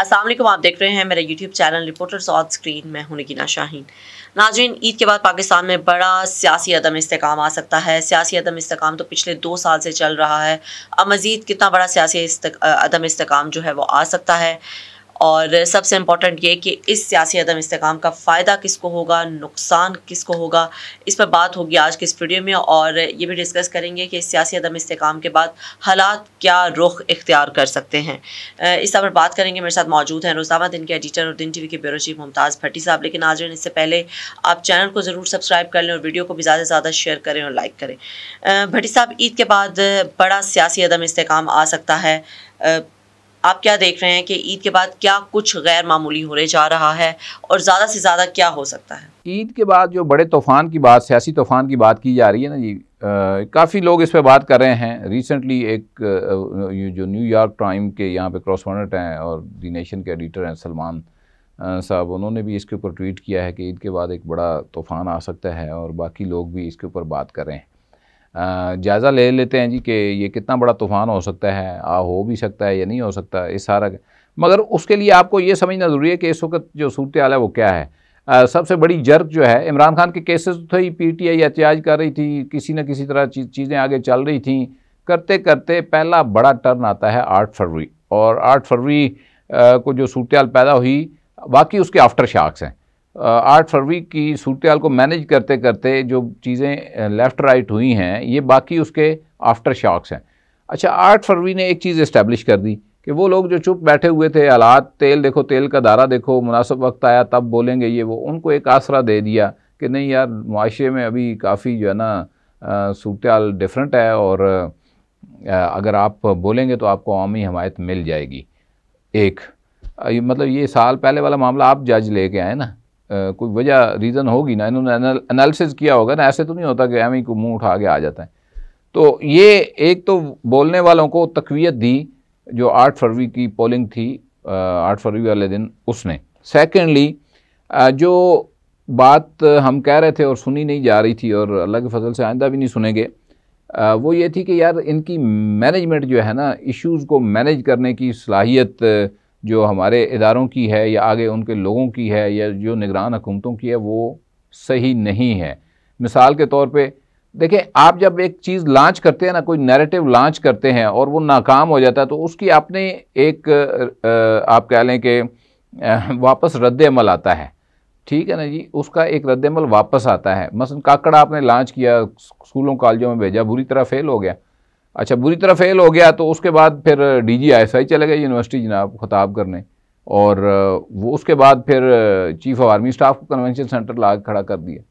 असलम आप देख रहे हैं मेरा YouTube channel reporters on screen मैं हूं नगीना शाहीन नाजरीन ईद के बाद पाकिस्तान में बड़ा सियासी अदम इसकाम आ सकता है सियासी अदम इसकाम तो पिछले दो साल से चल रहा है अब मज़ीद कितना बड़ा सियासी अदम इसकाम जो है वो आ सकता है और सबसे इम्पॉर्टेंट ये कि इस सियासी अदम इसकाम का फ़ायदा किसको होगा नुकसान किसको होगा इस पर बात होगी आज के इस वीडियो में और ये भी डिस्कस करेंगे कि इस सियासी अदम इसकाम के बाद हालात क्या रुख इख्तियार कर सकते हैं इस पर बात करेंगे मेरे साथ मौजूद हैं रोजामा दिन के एडिटर और दिन टी वी के ब्यूरो चीफ मुमताज़ भट्टी साहब लेकिन आज इससे पहले आप चैनल को ज़रूर सब्सक्राइब कर लें और वीडियो को भी ज़्यादा से ज़्यादा शेयर करें और लाइक करें भट्टी साहब ईद के बाद बड़ा सियासी अदम इसकाम आ सकता है आप क्या देख रहे हैं कि ईद के बाद क्या कुछ गैर मामूली होने जा रहा है और ज़्यादा से ज़्यादा क्या हो सकता है ईद के बाद जो बड़े तूफ़ान की बात सियासी तूफ़ान की बात की जा रही है ना जी काफ़ी लोग इस पर बात कर रहे हैं रिसेंटली एक आ, जो न्यूयॉर्क टाइम के यहाँ पे क्रॉसपोनेंट हैं और दी नेशन के एडिटर हैं सलमान साहब उन्होंने भी इसके ऊपर ट्वीट किया है कि ईद के बाद एक बड़ा तूफ़ान आ सकता है और बाकी लोग भी इसके ऊपर बात कर रहे हैं जायज़ा ले लेते हैं जी कि ये कितना बड़ा तूफ़ान हो सकता है आ हो भी सकता है या नहीं हो सकता इस सारा मगर उसके लिए आपको ये समझना ज़रूरी है कि इस वक्त जो सूरत आल है वो क्या है आ, सबसे बड़ी जर्क जो है इमरान खान के केसेस तो थे पी टी आई एहतियाज कर रही थी किसी न किसी तरह चीज़ें आगे चल रही थी करते करते पहला बड़ा टर्न आता है आठ फरवरी और आठ फरवरी को जो सूरत पैदा हुई बाकी उसके आफ्टर शार्क्स हैं आठ फरवरी की सूरत को मैनेज करते करते जो चीज़ें लेफ़्ट राइट हुई हैं ये बाकी उसके आफ्टर शॉक्स हैं अच्छा आठ फरवरी ने एक चीज़ इस्टेब्लिश कर दी कि वो लोग जो चुप बैठे हुए थे हालात तेल देखो तेल का दारा देखो मुनासिब वक्त आया तब बोलेंगे ये वो उनको एक आसरा दे दिया कि नहीं यार माशरे में अभी काफ़ी जो है ना सूरत डिफरेंट है और आ, अगर आप बोलेंगे तो आपको आमी हमायत मिल जाएगी एक मतलब ये साल पहले वाला मामला आप जज लेके आए ना कोई वजह रीज़न होगी ना इन्होंने एनालिसिस किया होगा ना ऐसे तो नहीं होता कि एम e को मुंह उठा के आ जाता है तो ये एक तो बोलने वालों को तकवीत दी जो आठ फरवरी की पोलिंग थी आठ फरवरी वाले दिन उसने सेकेंडली जो बात हम कह रहे थे और सुनी नहीं जा रही थी और अल्लाह के फजल से आइंदा भी नहीं सुनेंगे वो ये थी कि यार इनकी मैनेजमेंट जो है ना इश्यूज़ को मैनेज करने की सलाहियत जो हमारे इदारों की है या आगे उनके लोगों की है या जो निगरान हुकूमतों की है वो सही नहीं है मिसाल के तौर पे देखें आप जब एक चीज़ लॉन्च करते हैं ना कोई नैरेटिव लॉन्च करते हैं और वो नाकाम हो जाता है तो उसकी आपने एक आप कह लें कि वापस रद्दमल आता है ठीक है ना जी उसका एक रद्दमल वापस आता है मसलन काकड़ आपने लॉन्च किया स्कूलों कॉलेजों में भेजा बुरी तरह फेल हो गया अच्छा बुरी तरह फेल हो गया तो उसके बाद फिर D G I S I चले गए यूनिवर्सिटी जनाब खताब करने और वो उसके बाद फिर चीफ ऑफ आर्मी स्टाफ को कन्वेंशन सेंटर ला खड़ा कर दिया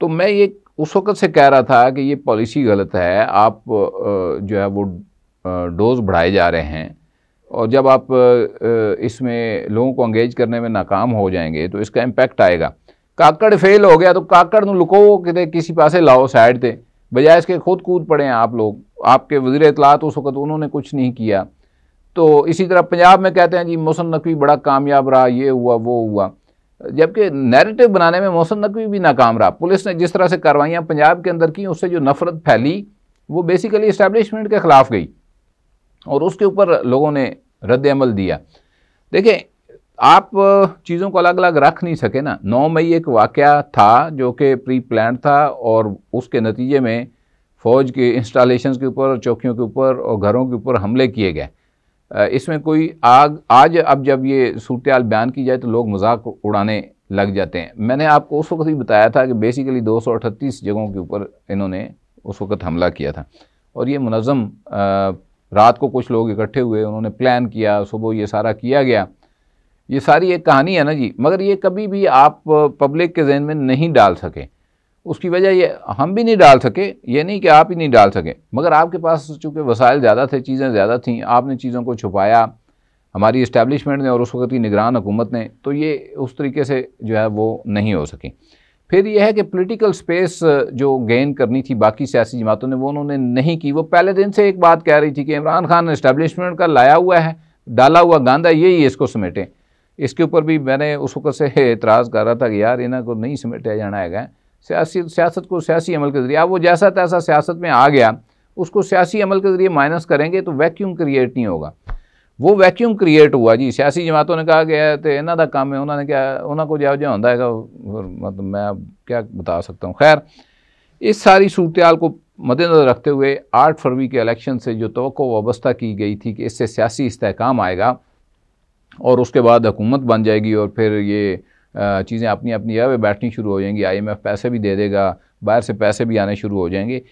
तो मैं ये उस वक़्त से कह रहा था कि ये पॉलिसी गलत है आप जो है वो डोज बढ़ाए जा रहे हैं और जब आप इसमें लोगों को अंगेज करने में नाकाम हो जाएंगे तो इसका इम्पैक्ट आएगा काकड़ फेल हो गया तो काकड़ लुको कि किसी पास लाओ साइड से बजाय इसके खुद कूद पड़े हैं आप लोग आपके वजीर अतलात तो उस वक़्त उन्होंने कुछ नहीं किया तो इसी तरह पंजाब में कहते हैं जी मौसम नकवी बड़ा कामयाब रहा ये हुआ वो हुआ जबकि नैरेटिव बनाने में मौसम नकवी भी नाकाम रहा पुलिस ने जिस तरह से कार्रवाइयाँ पंजाब के अंदर की उससे जो नफरत फैली वो बेसिकली इस्टेब्लिशमेंट के ख़िलाफ़ गई और उसके ऊपर लोगों ने रद्दमल दिया देखें आप चीज़ों को अलग अलग रख नहीं सके ना नौ मई एक वाक़ था जो कि प्री प्लान था और उसके नतीजे में फ़ौज के इंस्टॉलेशंस के ऊपर चौकियों के ऊपर और घरों के ऊपर हमले किए गए इसमें कोई आग आज अब जब ये सूरत बयान की जाए तो लोग मजाक उड़ाने लग जाते हैं मैंने आपको उस वक्त ही बताया था कि बेसिकली दो जगहों के ऊपर इन्होंने उस वक्त हमला किया था और ये मनज़म रात को कुछ लोग इकट्ठे हुए उन्होंने प्लान किया सुबह ये सारा किया गया ये सारी एक कहानी है ना जी मगर ये कभी भी आप पब्लिक के जहन में नहीं डाल सकें उसकी वजह ये हम भी नहीं डाल सके ये नहीं कि आप ही नहीं डाल सके मगर आपके पास चूँकि वसाइल ज़्यादा थे चीज़ें ज़्यादा थीं आपने चीज़ों को छुपाया हमारी इस्टेबलिशमेंट ने और उस वक्त की निगरान हुकूमत ने तो ये उस तरीके से जो है वो नहीं हो सकी फिर यह है कि पॉलिटिकल स्पेस जो गेन करनी थी बाकी सियासी जमातों ने वो उन्होंने नहीं की वो पहले दिन से एक बात कह रही थी कि इमरान खान इस्टेबलिशमेंट का लाया हुआ है डाला हुआ गांधा यही इसको समेटें इसके ऊपर भी मैंने उस वक्त से एतराज़ कर रहा था कि यार इन्हें को नहीं समेटा जाना है सियासी सियासत को सियासी अमल के ज़रिए अब वो जैसा तैसा सियासत में आ गया उसको सियासी अमल के ज़रिए माइनस करेंगे तो वैक्यूम क्रिएट नहीं होगा वो वैक्यूम क्रिएट हुआ जी सियासी जमातों ने कहा गया तो इन्हों का काम है उन्होंने क्या उन्होंने को जो जो होता है मतलब मैं क्या बता सकता हूँ खैर इस सारी सूरत को मद्देनजर रखते हुए आठ फरवरी के इलेक्शन से जो तो वाबस्ता की गई थी कि इससे सियासी इसकाम आएगा और उसके बाद हुकूमत बन जाएगी और फिर ये चीज़ें अपनी अपनी जगह पर बैठनी शुरू हो जाएंगी एफ पैसे भी दे देगा बाहर से पैसे भी आने शुरू हो जाएंगे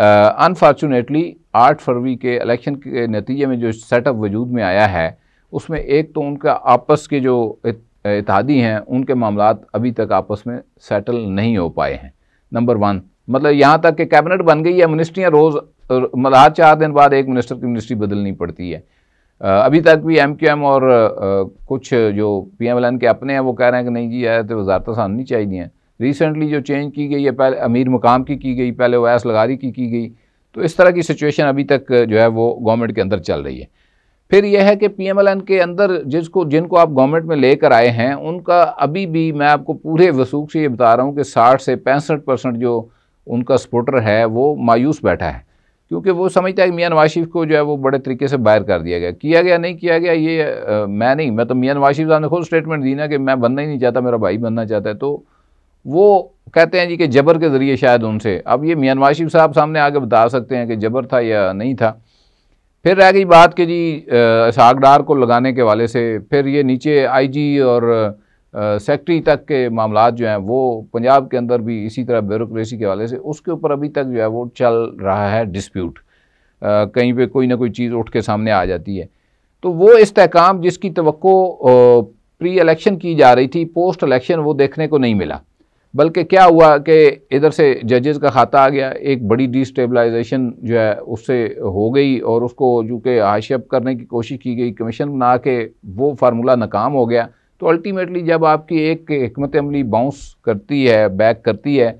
अनफॉर्चुनेटली आठ फरवरी के इलेक्शन के नतीजे में जो सेटअप वजूद में आया है उसमें एक तो उनका आपस के जो इतिहादी हैं उनके मामला अभी तक आपस में सेटल नहीं हो पाए हैं नंबर वन मतलब यहाँ तक कि कैबिनेट बन गई है मिनिस्ट्रियाँ रोज़ मतलब हर चार दिन बाद एक मिनिस्टर की मिनिस्ट्री बदलनी पड़ती है अभी तक भी एम क्यू एम और कुछ जो पी एम एल एन के अपने हैं वो कह रहे हैं कि नहीं जी आया तो वजारत सामने नहीं चाहिए रिसेंटली जो चेंज की गई है पहले अमीर मुकाम की की गई पहले वैस लगारी की की गई तो इस तरह की सिचुएशन अभी तक जो है वो गवर्नमेंट के अंदर चल रही है फिर यह है कि पीएमएलएन के अंदर जिसको जिनको आप गवर्नमेंट में लेकर आए हैं उनका अभी भी मैं आपको पूरे वसूख से ये बता रहा हूँ कि साठ से पैंसठ परसेंट जो उनका सपोर्टर है वो मायूस बैठा है क्योंकि वो समझता है कि मियाँ नवाशिफ को जो है वो बड़े तरीके से बाहर कर दिया गया किया गया नहीं किया गया ये आ, मैं नहीं मैं तो मियाँ नवाशिफ साहब ने खुद स्टेटमेंट दी ना कि मैं बनना ही नहीं चाहता मेरा भाई बनना चाहता है तो वो कहते हैं जी कि जबर के ज़रिए शायद उनसे अब ये मियाँ नवाशिफ साहब सामने आगे बता सकते हैं कि जबर था या नहीं था फिर रह गई बात कि जी सागडार को लगाने के वाले से फिर ये नीचे आई और सेक्ट्री तक के मामला जो हैं वो पंजाब के अंदर भी इसी तरह ब्यूरोसी के हवाले से उसके ऊपर अभी तक जो है वो चल रहा है डिस्प्यूट कहीं पे कोई ना कोई चीज़ उठ के सामने आ जाती है तो वो इसकाम जिसकी तो प्री इलेक्शन की जा रही थी पोस्ट इलेक्शन वो देखने को नहीं मिला बल्कि क्या हुआ कि इधर से जजेस का खाता आ गया एक बड़ी डिस्टेबलाइजेशन जो है उससे हो गई और उसको जो कि करने की कोशिश की गई कमीशन बना के वो फार्मूला नाकाम हो गया तो अल्टीमेटली जब आपकी एक हमत अमली बाउंस करती है बैक करती है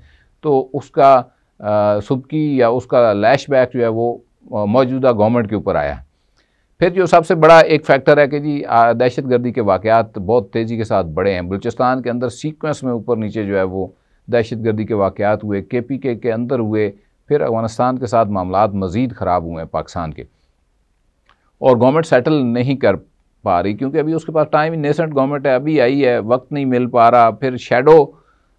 तो उसका सुबकी या उसका लैश बैक जो है वो मौजूदा गवर्नमेंट के ऊपर आया फिर जो सबसे बड़ा एक फैक्टर है कि जी दहशत गर्दी के वाक़ात बहुत तेज़ी के साथ बढ़े हैं बलूचिस्तान के अंदर सीक्वेंस में ऊपर नीचे जो है वो दहशत गर्दी के वाक़ात हुए के पी के के अंदर हुए फिर अफगानिस्तान के साथ मामला मज़ीद ख़राब हुए हैं पाकिस्तान के और गवर्नमेंट सेटल नहीं कर पा रही क्योंकि अभी उसके पास टाइम नेसेंट गवर्नमेंट है अभी आई है वक्त नहीं मिल पा रहा फिर शेडो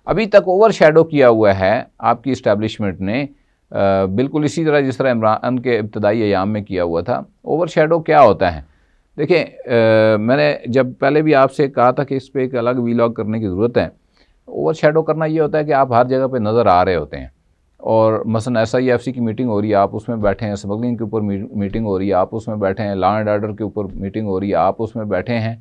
अभी तक ओवर शेडो किया हुआ है आपकी इस्टेब्लिशमेंट ने आ, बिल्कुल इसी तरह जिस तरह इमरान के इब्तदाई अयाम में किया हुआ था ओवर शेडो क्या होता है देखें मैंने जब पहले भी आपसे कहा था कि इस पर एक अलग वीलॉग करने की ज़रूरत है ओवर शेडो करना ये होता है कि आप हर जगह पर नज़र आ रहे होते हैं और मसन एस आई एफ सी की मीटिंग हो रही है आप उसमें बैठे हैं स्मगलिंग के ऊपर मीटिंग हो रही है आप उसमें बैठे हैं लॉ एंड आर्डर के ऊपर मीटिंग हो रही है आप उसमें बैठे हैं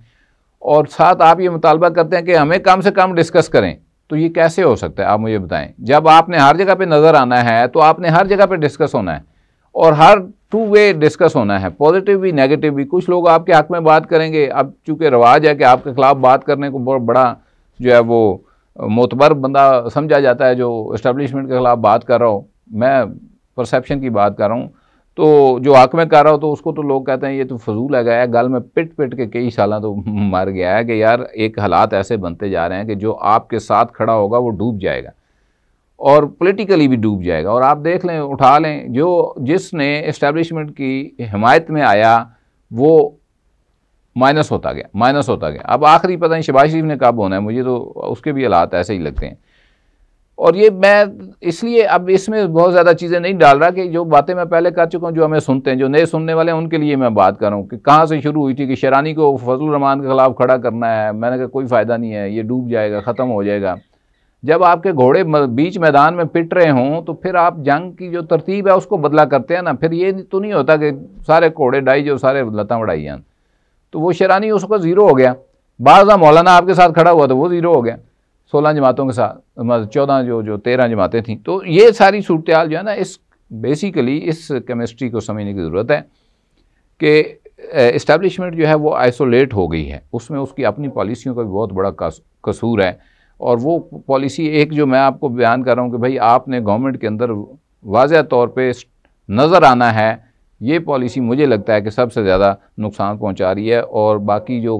और साथ आप ये मुतालबा करते हैं कि हमें कम से कम डिस्कस करें तो ये कैसे हो सकता है आप मुझे बताएं जब आपने हर जगह पे नज़र आना है तो आपने हर जगह पे डिस्कस होना है और हर टू वे डिस्कस होना है पॉजिटिव भी नेगेटिव भी कुछ लोग आपके हक में बात करेंगे अब चूँकि रवाज है कि आपके ख़िलाफ़ बात करने को बहुत बड़ा जो है वो मोतबर बंदा समझा जाता है जो इस्टबलिशमेंट के खिलाफ बात कर रहा हो मैं परसेप्शन की बात कर रहा हूँ तो जो हक में कर रहा हो तो उसको तो लोग कहते हैं ये तो फजूल है गया गल में पिट पिट के कई साल तो मर गया है कि यार एक हालात ऐसे बनते जा रहे हैं कि जो आपके साथ खड़ा होगा वो डूब जाएगा और पॉलिटिकली भी डूब जाएगा और आप देख लें उठा लें जो जिसने इस्टेब्लिशमेंट की हिमायत में आया वो माइनस होता गया माइनस होता गया अब आखिरी पता नहीं शबाज शरीफ ने कब होना है मुझे तो उसके भी हालात ऐसे ही लगते हैं और ये मैं इसलिए अब इसमें बहुत ज़्यादा चीज़ें नहीं डाल रहा कि जो बातें मैं पहले कर चुका हूँ जो हमें सुनते हैं जो नए सुनने वाले हैं उनके लिए मैं बात कर रहा हूँ कि कहाँ से शुरू हुई थी कि शरानी को फजल रहमान के खिलाफ खड़ा करना है मैंने कहा कोई फ़ायदा नहीं है ये डूब जाएगा ख़त्म हो जाएगा जब आपके घोड़े बीच मैदान में पिट रहे हों तो फिर आप जंग की जो तरतीब है उसको बदला करते हैं ना फिर ये तो नहीं होता कि सारे घोड़े डाई जो सारे लता उड़ाई जान तो वो शरानी उसका ज़ीरो हो गया बारजा मौलाना आपके साथ खड़ा हुआ तो वो ज़ीरो हो गया सोलह जमातों के साथ मतलब चौदह जो जो तेरह जमातें थीं तो ये सारी सूरत जो है ना इस बेसिकली इस केमिस्ट्री को समझने की ज़रूरत है कि इस्टेब्लिशमेंट जो है वो आइसोलेट हो गई है उसमें उसकी अपनी पॉलिसियों का भी बहुत बड़ा कसूर है और वो पॉलिसी एक जो मैं आपको बयान कर रहा हूँ कि भाई आपने गवर्नमेंट के अंदर वाजह तौर पर नज़र आना है ये पॉलिसी मुझे लगता है कि सबसे ज़्यादा नुकसान पहुंचा रही है और बाकी जो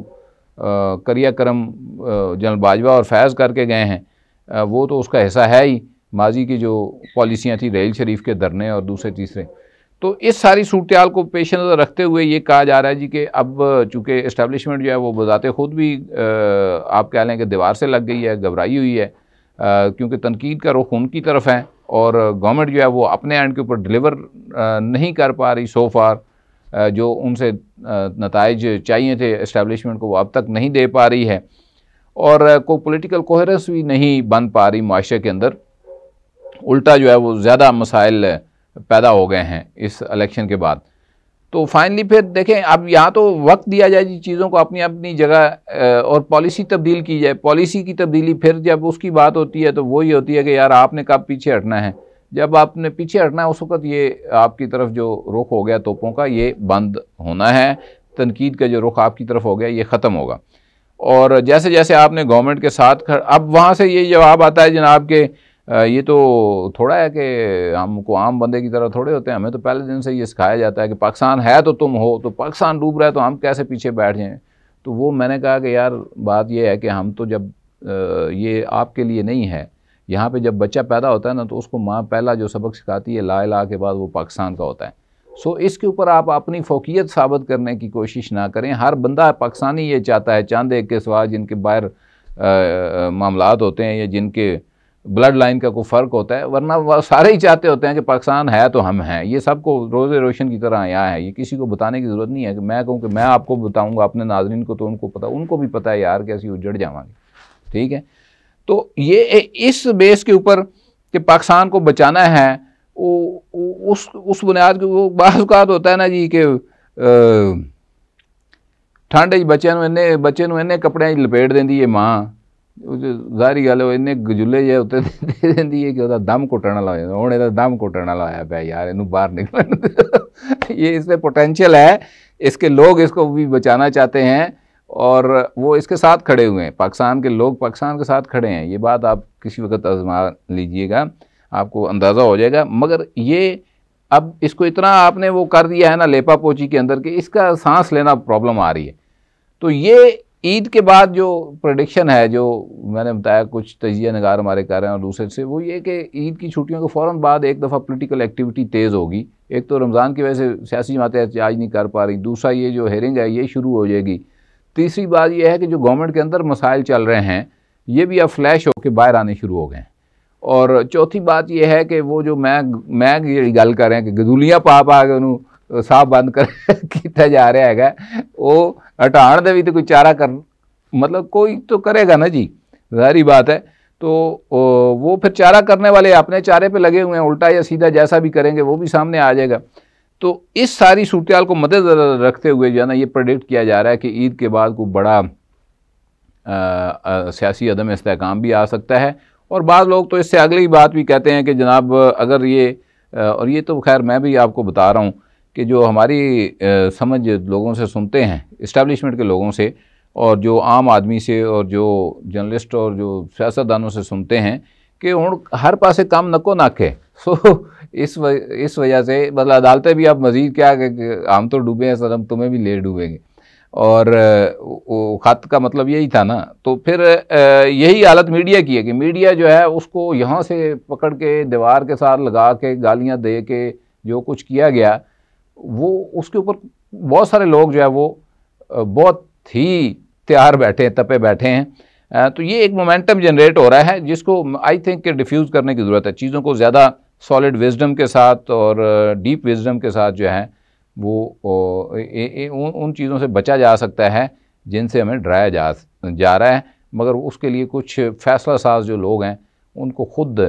करिया करम जनरल बाजवा और फैज़ करके गए हैं वो तो उसका हिस्सा है ही माजी की जो पॉलिसियाँ थी रेल शरीफ के धरने और दूसरे तीसरे तो इस सारी सूरत को पेश नज़र रखते हुए ये कहा जा रहा है जी कि अब चूँकि इस्टेबलिशमेंट जो है वो बजाते ख़ुद भी आप कह लें कि दीवार से लग गई है घबराई हुई है क्योंकि तनकीद का रुख उनकी तरफ है और गवर्नमेंट जो है वो अपने एंड के ऊपर डिलीवर नहीं कर पा रही सो फार जो उनसे नतज चाहिए थे इस्टेबलिशमेंट को वो अब तक नहीं दे पा रही है और कोई पॉलिटिकल कोहरेंस भी नहीं बन पा रही माशरे के अंदर उल्टा जो है वो ज़्यादा मसाइल पैदा हो गए हैं इस इलेक्शन के बाद तो फाइनली फिर देखें अब यहाँ तो वक्त दिया जाए चीज़ों को अपनी अपनी जगह और पॉलिसी तब्दील की जाए पॉलिसी की तब्दीली फिर जब उसकी बात होती है तो वही होती है कि यार आपने कब पीछे हटना है जब आपने पीछे हटना है उस वक्त ये आपकी तरफ जो रुख हो गया तोपों का ये बंद होना है तनकीद का जो रुख आपकी तरफ हो गया ये ख़त्म होगा और जैसे जैसे आपने गवर्नमेंट के साथ खर, अब वहाँ से ये जवाब आता है जनाब के ये तो थोड़ा है कि हमको आम बंदे की तरह थोड़े होते हैं हमें तो पहले दिन से ये सिखाया जाता है कि पाकिस्तान है तो तुम हो तो पाकिस्तान डूब रहा है तो हम कैसे पीछे बैठ जाएँ तो वो मैंने कहा कि यार बात ये है कि हम तो जब ये आपके लिए नहीं है यहाँ पे जब बच्चा पैदा होता है ना तो उसको माँ पहला जो सबक सिखाती है ला ला के बाद वो पाकिस्तान का होता है सो इसके ऊपर आप अपनी फोकियत साबित करने की कोशिश ना करें हर बंदा पाकिस्तानी ये चाहता है चांदे के सवा जिनके बाहर मामला होते हैं या जिनके ब्लड लाइन का कोई फ़र्क होता है वरना वह सारे ही चाहते होते हैं कि पाकिस्तान है तो हम हैं ये सबको रोज़ रोशन की तरह यहाँ है ये किसी को बताने की ज़रूरत नहीं है कि मैं कहूँ कि मैं आपको बताऊँगा अपने नाजरन को तो उनको पता उनको भी पता है यार ऐसी उजड़ जावांगे ठीक है तो ये इस बेस के ऊपर कि पाकिस्तान को बचाना है वो उस उस बुनियाद के वो बाज़ात होता है ना जी कि ठंड बच्चे इन्ने बच्चे इन्ने कपड़े लपेट दें माँ ज़ाहिरी ॻाल्हि आहे इन्ने गजुले जे हुते रहंदी आहे की ਉਹਦਾ दम ਘੁੱਟਣ ਵਾਲਾ ਹੋਇਆ ਹੁਣ ਇਹਦਾ ਦਮ ਘੁੱਟਣ ਵਾਲਾ ਆਇਆ ਪਿਆ ਯਾਰ ਇਹਨੂੰ ਬਾਹਰ निकलਣ ये इसमें पोटेंशियल है इसके लोग इसको भी बचाना चाहते हैं और वो इसके साथ खड़े हुए हैं पाकिस्तान के लोग पाकिस्तान के साथ खड़े हैं ये बात आप किसी वक्त आजमा लीजिएगा आपको अंदाज़ा हो जाएगा मगर ये अब इसको इतना आपने वो कर दिया है ना लेपा पोची के अंदर कि इसका सांस लेना प्रॉब्लम आ रही है तो ये ईद के बाद जो प्रडिक्शन है जो मैंने बताया कुछ तजिया नगार हमारे कर रहे हैं और दूसरे से वो ये कि ईद की छुट्टियों के फ़ौर बाद एक दफ़ा पोलिटिकल एक्टिविटी तेज़ होगी एक तो रमज़ान की वजह से सियासी जमातें एहतजाज नहीं कर पा रही दूसरा ये जो हेरिंग है ये शुरू हो जाएगी तीसरी बात यह है कि जो गवर्नमेंट के अंदर मसाइल चल रहे हैं ये भी अब फ्लैश होकर बाहर आने शुरू हो गए हैं और चौथी बात यह है कि वो जो मैं मैं ये गल कर रहे हैं कि गदूलियाँ पा पा के उन्होंने साह बंद करता जा रहा है वो ਉਹ ਹਟਾਉਣ भी तो कोई चारा कर मतलब कोई तो करेगा ना जी जारी बात है तो वो फिर चारा करने वाले अपने चारे पे लगे हुए हैं उल्टा या सीधा जैसा भी करेंगे वो भी सामने आ जाएगा तो इस सारी सूरत को मद्देनजर रखते हुए जो है ना ये प्रडिक्ट किया जा रहा है कि ईद के बाद कोई बड़ा सियासी अदम इसकाम भी आ सकता है और बाद लोग तो इससे अगली बात भी कहते हैं कि जनाब अगर ये आ, और ये तो खैर मैं भी आपको बता रहा हूँ कि जो हमारी समझ लोगों से सुनते हैं इस्टेब्लिशमेंट के लोगों से और जो आम आदमी से और जो जर्नलिस्ट और जो सियासतदानों से सुनते हैं कि हूँ हर पास काम नको नाके सो इस व, इस वजह से मतलब अदालतें भी आप मज़ीद क्या कि हम तो डूबे हैं सर हम तुम्हें भी ले डूबेंगे और वो ख़त का मतलब यही था ना तो फिर यही हालत मीडिया की है कि मीडिया जो है उसको यहाँ से पकड़ के दीवार के साथ लगा के गालियाँ दे के जो कुछ किया गया वो उसके ऊपर बहुत सारे लोग जो है वो बहुत ही तैयार बैठे हैं तपे बैठे हैं तो ये एक मोमेंटम जनरेट हो रहा है जिसको आई थिंक के डिफ्यूज़ करने की ज़रूरत है चीज़ों को ज़्यादा सॉलिड विजडम के साथ और डीप विजडम के साथ जो है वो ए, ए, उन, उन चीज़ों से बचा जा सकता है जिनसे हमें डराया जा जा रहा है मगर उसके लिए कुछ फैसला साज जो लोग हैं उनको खुद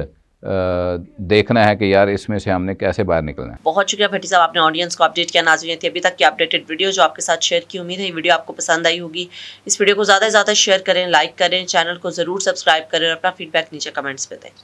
देखना है कि यार इसमें से हमने कैसे बाहर निकलना है बहुत शुक्रिया भट्टी साहब आपने ऑडियंस को अपडेट किया नाजरीन थी अभी तक की अपडेटेड वीडियो जो आपके साथ शेयर की उम्मीद है वीडियो आपको पसंद आई होगी इस वीडियो को ज़्यादा से ज़्यादा शेयर करें लाइक करें चैनल को ज़रूर सब्सक्राइब करें और अपना फीडबैक नीचे कमेंट्स पर दें